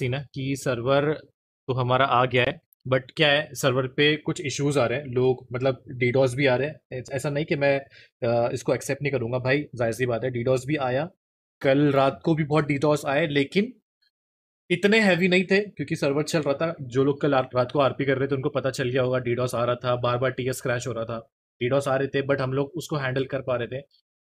थी ना कि सर्वर तो हमारा आ गया है बट क्या है सर्वर पे कुछ इश्यूज आ रहे हैं लोग मतलब डीडोस भी आ रहे हैं ऐसा नहीं कि मैं इसको एक्सेप्ट नहीं करूंगा भाई जाहिर सी बात है डीडोस भी आया कल रात को भी बहुत डीडोस आए लेकिन इतने हैवी नहीं थे क्योंकि सर्वर चल रहा था जो लोग कल रात को आरपी कर रहे थे उनको पता चल गया होगा डीडोस आ रहा था बार बार टीएस क्रैश हो रहा था डीडोस आ रहे थे बट हम लोग उसको हैंडल कर पा रहे थे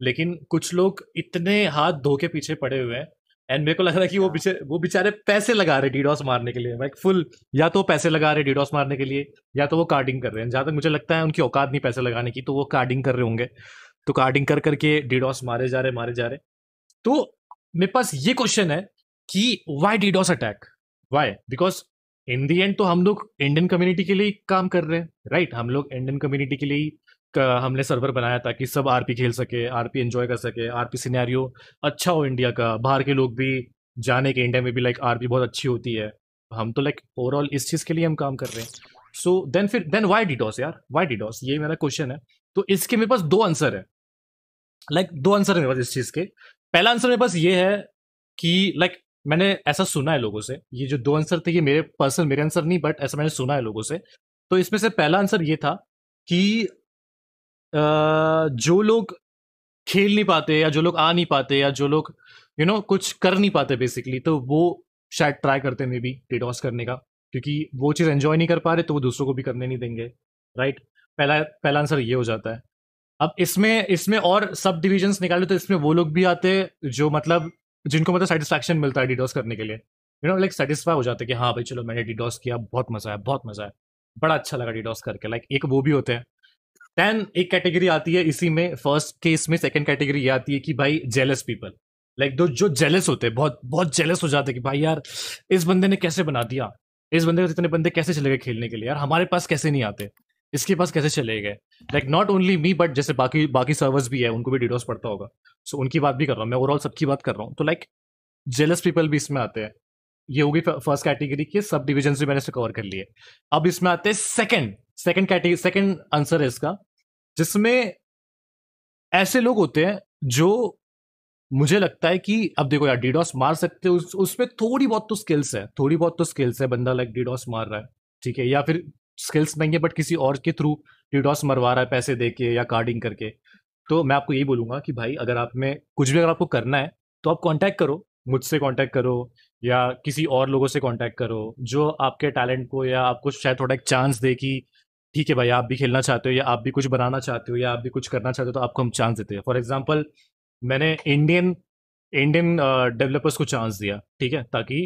लेकिन कुछ लोग इतने हाथ धो के पीछे पड़े हुए हैं एंड मेरे को लग रहा है कि वो अच्छा। बिचारे वो बेचारे पैसे लगा रहे डीडॉस मारने के लिए लाइक फुल या तो पैसे लगा रहे डीडॉस मारने के लिए या तो वो कार्डिंग कर रहे हैं जहाँ तक मुझे लगता है उनकी औकात नहीं पैसे लगाने की तो वो कार्डिंग कर रहे होंगे तो कार्डिंग कर करके डीडॉस मारे जा रहे मारे जा रहे तो मेरे पास ये क्वेश्चन है कि why DDoS attack why because in the end तो हम लोग इंडियन कम्युनिटी के लिए काम कर रहे हैं राइट right? हम लोग इंडियन कम्युनिटी के लिए का हमने सर्वर बनाया ताकि सब आरपी खेल सके आरपी एंजॉय कर सके आरपी सिनेरियो अच्छा हो इंडिया का बाहर के लोग भी जाने के इंडिया में भी लाइक आरपी बहुत अच्छी होती है हम तो लाइक ओवरऑल इस चीज़ के लिए हम काम कर रहे हैं सो देन फिर देन वाई डिडॉस यार वाई डिडॉस ये मेरा क्वेश्चन है तो इसके मेरे पास दो आंसर है लाइक like, दो आंसर है मेरे पास इस चीज़ के पहला आंसर मेरे पास ये है कि लाइक like, मैंने ऐसा सुना है लोगों से ये जो दो आंसर थे ये मेरे पर्सनल मेरे आंसर नहीं बट ऐसा मैंने सुना है लोगों से तो इसमें से पहला आंसर ये था कि जो लोग खेल नहीं पाते या जो लोग आ नहीं पाते या जो लोग यू नो कुछ कर नहीं पाते बेसिकली तो वो शायद ट्राई करते मे बी डिडॉस करने का क्योंकि वो चीज़ एंजॉय नहीं कर पा रहे तो वो दूसरों को भी करने नहीं देंगे राइट पहला पहला आंसर ये हो जाता है अब इसमें इसमें और सब डिविजन्स निकाले तो इसमें वो लोग भी आते हैं जो मतलब जिनको मतलब सेटिस्फैक्शन मिलता है डिडॉस करने के लिए यू नो लाइक सेटिस्फाई हो जाते हैं कि हाँ भाई चलो मैंने डिडॉस किया बहुत मज़ा आया बहुत मज़ा आया बड़ा अच्छा लगा डिडॉस करके लाइक like, एक वो भी होते हैं देन एक कैटेगरी आती है इसी में फर्स्ट केस में सेकेंड कैटेगरी ये आती है कि भाई जेलस पीपल लाइक दो जो जेलस होते हैं बहुत बहुत जेलस हो जाते हैं कि भाई यार इस बंदे ने कैसे बना दिया इस बंदे को इतने बंदे कैसे चले गए खेलने के लिए यार हमारे पास कैसे नहीं आते इसके पास कैसे चले गए like not only me but जैसे बाकी बाकी सर्वर्स भी है उनको भी डिडोस पड़ता होगा सो so, उनकी बात भी कर रहा हूँ मैं ओवरऑल सबकी बात कर रहा हूँ तो लाइक जेलस पीपल भी इसमें आते हैं ये होगी फर्स्ट कैटेगरी के सब डिविजन भी मैंने इसे कवर कर लिए अब इसमें आते हैं second second category second answer है इसका जिसमें ऐसे लोग होते हैं जो मुझे लगता है कि अब देखो यार डीडॉस मार सकते हो उस, उसमें थोड़ी बहुत तो स्किल्स है थोड़ी बहुत तो स्किल्स है बंदा लाइक डीडॉस मार रहा है ठीक है या फिर स्किल्स नहीं है बट किसी और के थ्रू डीडॉस मरवा रहा है पैसे दे के या कार्डिंग करके तो मैं आपको यही बोलूंगा कि भाई अगर आप में कुछ भी अगर आपको करना है तो आप कॉन्टैक्ट करो मुझसे कॉन्टैक्ट करो या किसी और लोगों से कॉन्टैक्ट करो जो आपके टैलेंट को या आपको शायद थोड़ा एक चांस दे कि ठीक है भाई आप भी खेलना चाहते हो या आप भी कुछ बनाना चाहते हो या आप भी कुछ करना चाहते हो तो आपको हम चांस देते हैं फॉर एग्जाम्पल मैंने इंडियन इंडियन डेवलपर्स को चांस दिया ठीक है ताकि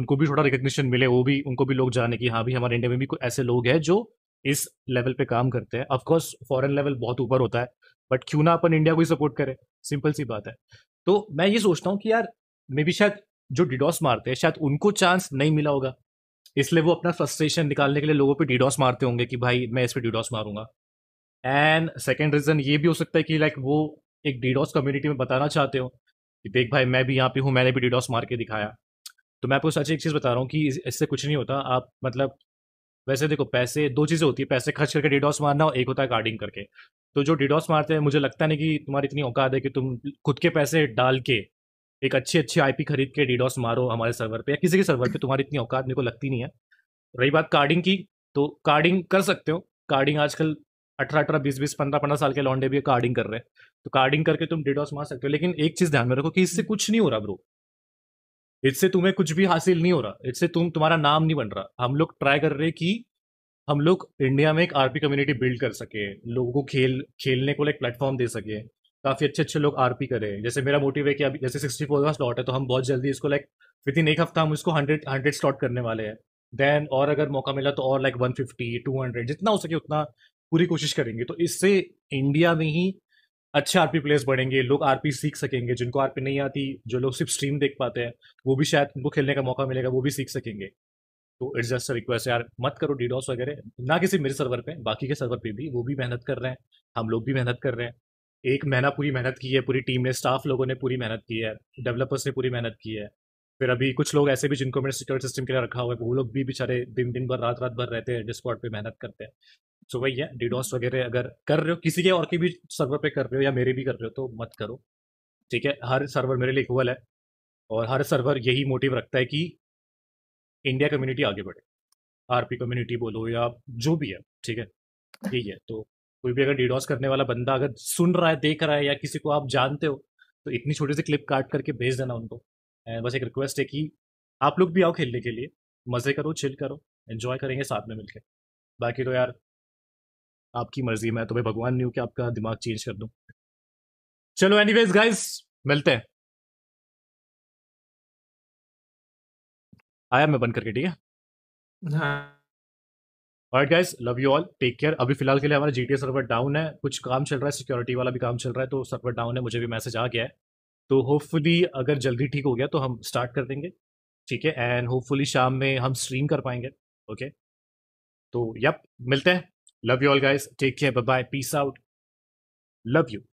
उनको भी थोड़ा रिकग्निशन मिले वो भी उनको भी लोग जाने कि हाँ भी हमारे इंडिया में भी ऐसे लोग हैं जो इस लेवल पे काम करते हैं ऑफकोर्स फॉरेन लेवल बहुत ऊपर होता है बट क्यों ना अपन इंडिया को ही सपोर्ट करें सिंपल सी बात है तो मैं ये सोचता हूँ कि यार मे बी शायद जो डिडोस मारते हैं शायद उनको चांस नहीं मिला होगा इसलिए वो अपना फ्रस्ट्रेशन निकालने के लिए लोगों पे डीडॉस मारते होंगे कि भाई मैं इस पर डीडॉस मारूंगा एंड सेकेंड रीज़न ये भी हो सकता है कि लाइक वो एक डीडॉस कम्युनिटी में बताना चाहते हो कि देख भाई मैं भी यहाँ पे हूँ मैंने भी डीडॉस मार के दिखाया तो मैं आपको सच एक चीज़ बता रहा हूँ कि इससे कुछ नहीं होता आप मतलब वैसे देखो पैसे दो चीज़ें होती है पैसे खर्च करके डीडॉस मारना और एक होता है गार्डिंग करके तो जो डीडॉस मारते हैं मुझे लगता नहीं कि तुम्हारी इतनी औकात है कि तुम खुद के पैसे डाल के एक अच्छी अच्छी आईपी खरीद के डीडॉस मारो हमारे सर्वर पे या किसी के सर्वर पे तुम्हारी इतनी औकात मेरे को लगती नहीं है रही बात कार्डिंग की तो कार्डिंग कर सकते हो कार्डिंग आजकल अठारह अठारह बीस बीस पंद्रह पंद्रह साल के लॉन्डे भी कार्डिंग कर रहे हैं तो कार्डिंग करके तुम डीडॉस मार सकते हो लेकिन एक चीज़ ध्यान में रखो कि इससे कुछ नहीं हो रहा ब्रो इससे तुम्हें कुछ भी हासिल नहीं हो रहा इससे तुम तुम्हारा नाम नहीं बन रहा हम लोग ट्राई कर रहे कि हम लोग इंडिया में एक आरपी कम्युनिटी बिल्ड कर सके लोगों को खेल खेलने को एक प्लेटफॉर्म दे सके काफ़ी अच्छे अच्छे लोग आर करे जैसे मेरा मोटिव है कि अभी जैसे सिक्सटी फोर का स्लॉट है तो हम बहुत जल्दी इसको लाइक विद इन एक हफ्ता हम इसको हंड्रेड हंड्रेड स्लॉट करने वाले हैं देन और अगर मौका मिला तो और like one fifty two hundred जितना हो सके उतना पूरी कोशिश करेंगे तो इससे इंडिया में ही अच्छे आर पी प्लेयर्स बढ़ेंगे लोग आर पी सीख सकेंगे जिनको आर पी नहीं आती जो लोग सिर्फ स्ट्रीम देख पाते हैं वो भी शायद उनको खेलने का मौका मिलेगा वो भी सीख सकेंगे तो इट्स जस्ट रिक्वेस्ट यार मत करो डीडॉस वगैरह ना किसी मेरे सर्वर पे बाकी के सर्वर पे भी वो भी मेहनत कर रहे हैं हम लोग भी मेहनत कर रहे हैं एक महीना पूरी मेहनत की है पूरी टीम ने स्टाफ लोगों ने पूरी मेहनत की है डेवलपर्स ने पूरी मेहनत की है फिर अभी कुछ लोग ऐसे भी जिनको मैंने सिक्योरिटी सिस्टम के लिए रखा हुआ है वो लोग भी बेचारे दिन दिन भर रात रात भर रहते हैं डिस्कॉट पे मेहनत करते हैं सो वही है डिडोस वगैरह अगर कर रहे हो किसी के और के भी सर्वर पे कर रहे हो या मेरे भी कर रहे हो तो मत करो ठीक है हर सर्वर मेरे लिए इक्वल है और हर सर्वर यही मोटिव रखता है कि इंडिया कम्युनिटी आगे बढ़े आरपी कम्युनिटी बोलो या जो भी है ठीक है यही है तो कोई भी अगर डीडॉस करने वाला बंदा अगर सुन रहा है देख रहा है या किसी को आप जानते हो तो इतनी छोटी सी क्लिप काट करके भेज देना उनको एंड बस एक रिक्वेस्ट है कि आप लोग भी आओ खेलने के लिए मज़े करो चिल करो एन्जॉय करेंगे साथ में मिलकर बाकी तो यार आपकी मर्जी मैं तुम्हें भगवान नहीं हूँ कि आपका दिमाग चेंज कर दूँ चलो एनीवेज गाइस मिलते हैं आया मैं बंद करके ठीक है हाँ और guys love you all take care अभी फिलहाल के लिए हमारा जी सर्वर डाउन है कुछ काम चल रहा है सिक्योरिटी वाला भी काम चल रहा है तो सर्वर डाउन है मुझे भी मैसेज आ गया है तो होपफुली अगर जल्दी ठीक हो गया तो हम स्टार्ट कर देंगे ठीक है एंड होपफुली शाम में हम स्ट्रीम कर पाएंगे ओके तो यप मिलते हैं love you all guys take care bye peace out love you